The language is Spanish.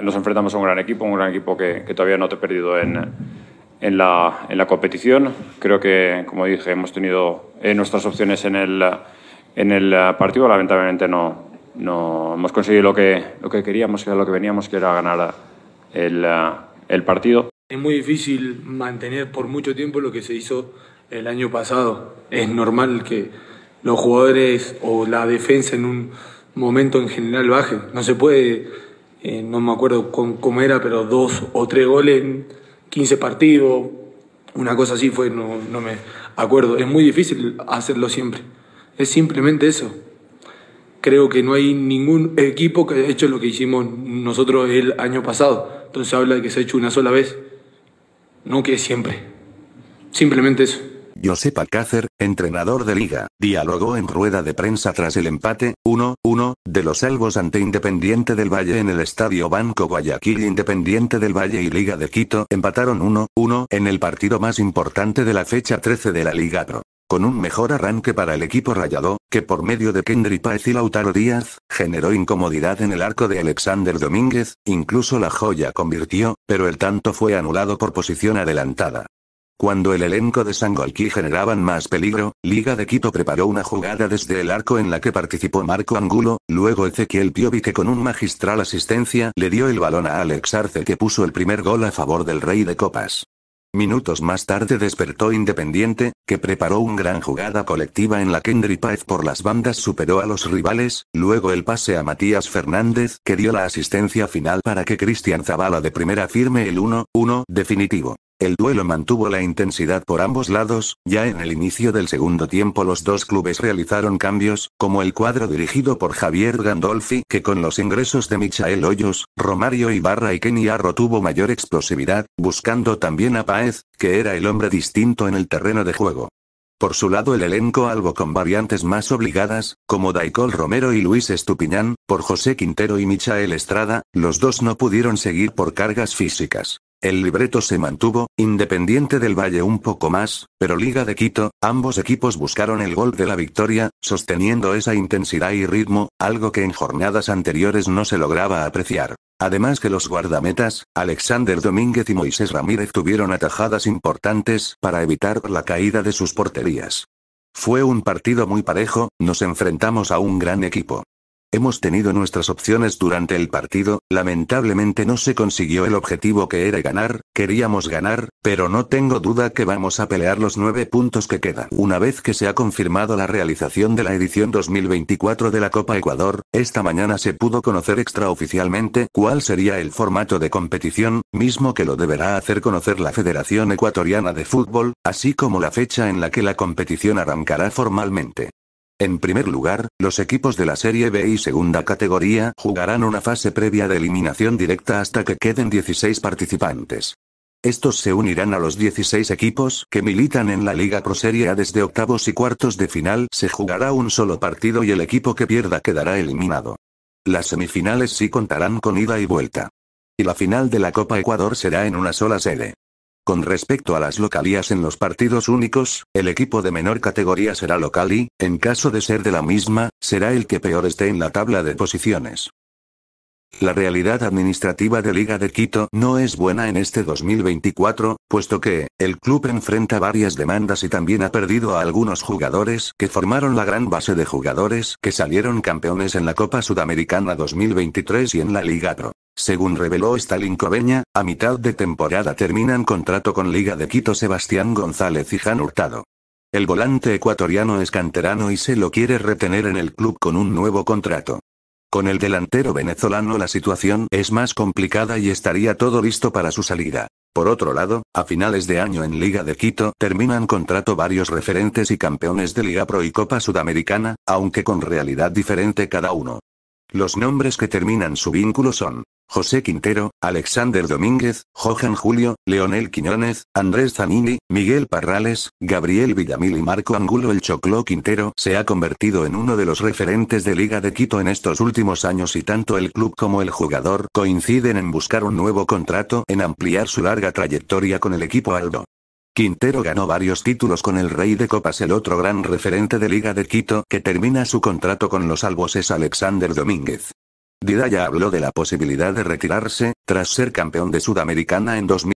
Nos enfrentamos a un gran equipo, un gran equipo que, que todavía no te he perdido en, en la, en la, competición. Creo que, como dije, hemos tenido eh, nuestras opciones en el, en el partido. Lamentablemente no, no hemos conseguido lo que, lo que queríamos, que era lo que veníamos, que era ganar el, el partido. Es muy difícil mantener por mucho tiempo lo que se hizo el año pasado. Es normal que los jugadores o la defensa en un momento en general baje. No se puede eh, no me acuerdo con, cómo era, pero dos o tres goles en 15 partidos, una cosa así fue, no, no me acuerdo. Es muy difícil hacerlo siempre, es simplemente eso. Creo que no hay ningún equipo que haya hecho lo que hicimos nosotros el año pasado. Entonces habla de que se ha hecho una sola vez, no que siempre. Simplemente eso. Josep Alcácer, entrenador de liga, dialogó en rueda de prensa tras el empate 1-1 de los Salvos ante Independiente del Valle en el Estadio Banco Guayaquil. Independiente del Valle y Liga de Quito empataron 1-1 en el partido más importante de la fecha 13 de la Liga Pro con un mejor arranque para el equipo rayado, que por medio de Kendry Páez y Lautaro Díaz, generó incomodidad en el arco de Alexander Domínguez, incluso la joya convirtió, pero el tanto fue anulado por posición adelantada. Cuando el elenco de Sangolquí generaban más peligro, Liga de Quito preparó una jugada desde el arco en la que participó Marco Angulo, luego Ezequiel Piovi que con un magistral asistencia le dio el balón a Alex Arce que puso el primer gol a favor del Rey de Copas. Minutos más tarde despertó Independiente, que preparó una gran jugada colectiva en la que Henry Páez por las bandas superó a los rivales, luego el pase a Matías Fernández que dio la asistencia final para que Cristian Zavala de primera firme el 1-1 definitivo. El duelo mantuvo la intensidad por ambos lados, ya en el inicio del segundo tiempo los dos clubes realizaron cambios, como el cuadro dirigido por Javier Gandolfi que con los ingresos de Michael Hoyos, Romario Ibarra y Kenny Arro tuvo mayor explosividad, buscando también a Paez, que era el hombre distinto en el terreno de juego. Por su lado el elenco algo con variantes más obligadas, como Daicol Romero y Luis Estupiñán, por José Quintero y Michael Estrada, los dos no pudieron seguir por cargas físicas. El libreto se mantuvo, Independiente del Valle un poco más, pero Liga de Quito, ambos equipos buscaron el gol de la victoria, sosteniendo esa intensidad y ritmo, algo que en jornadas anteriores no se lograba apreciar. Además que los guardametas, Alexander Domínguez y Moisés Ramírez tuvieron atajadas importantes para evitar la caída de sus porterías. Fue un partido muy parejo, nos enfrentamos a un gran equipo. Hemos tenido nuestras opciones durante el partido, lamentablemente no se consiguió el objetivo que era ganar, queríamos ganar, pero no tengo duda que vamos a pelear los nueve puntos que quedan. Una vez que se ha confirmado la realización de la edición 2024 de la Copa Ecuador, esta mañana se pudo conocer extraoficialmente cuál sería el formato de competición, mismo que lo deberá hacer conocer la Federación Ecuatoriana de Fútbol, así como la fecha en la que la competición arrancará formalmente. En primer lugar, los equipos de la Serie B y segunda categoría jugarán una fase previa de eliminación directa hasta que queden 16 participantes. Estos se unirán a los 16 equipos que militan en la Liga Pro Serie A desde octavos y cuartos de final. Se jugará un solo partido y el equipo que pierda quedará eliminado. Las semifinales sí contarán con ida y vuelta. Y la final de la Copa Ecuador será en una sola sede. Con respecto a las localías en los partidos únicos, el equipo de menor categoría será local y, en caso de ser de la misma, será el que peor esté en la tabla de posiciones. La realidad administrativa de Liga de Quito no es buena en este 2024, puesto que, el club enfrenta varias demandas y también ha perdido a algunos jugadores que formaron la gran base de jugadores que salieron campeones en la Copa Sudamericana 2023 y en la Liga Pro. Según reveló Stalin Coveña, a mitad de temporada terminan contrato con Liga de Quito Sebastián González y Jan Hurtado. El volante ecuatoriano es canterano y se lo quiere retener en el club con un nuevo contrato. Con el delantero venezolano la situación es más complicada y estaría todo listo para su salida. Por otro lado, a finales de año en Liga de Quito terminan contrato varios referentes y campeones de Liga Pro y Copa Sudamericana, aunque con realidad diferente cada uno. Los nombres que terminan su vínculo son José Quintero, Alexander Domínguez, Johan Julio, Leonel Quiñones, Andrés Zanini, Miguel Parrales, Gabriel Villamil y Marco Angulo. El Choclo Quintero se ha convertido en uno de los referentes de Liga de Quito en estos últimos años y tanto el club como el jugador coinciden en buscar un nuevo contrato en ampliar su larga trayectoria con el equipo Aldo. Quintero ganó varios títulos con el Rey de Copas. El otro gran referente de Liga de Quito que termina su contrato con los Albos es Alexander Domínguez ya habló de la posibilidad de retirarse, tras ser campeón de Sudamericana en 2000.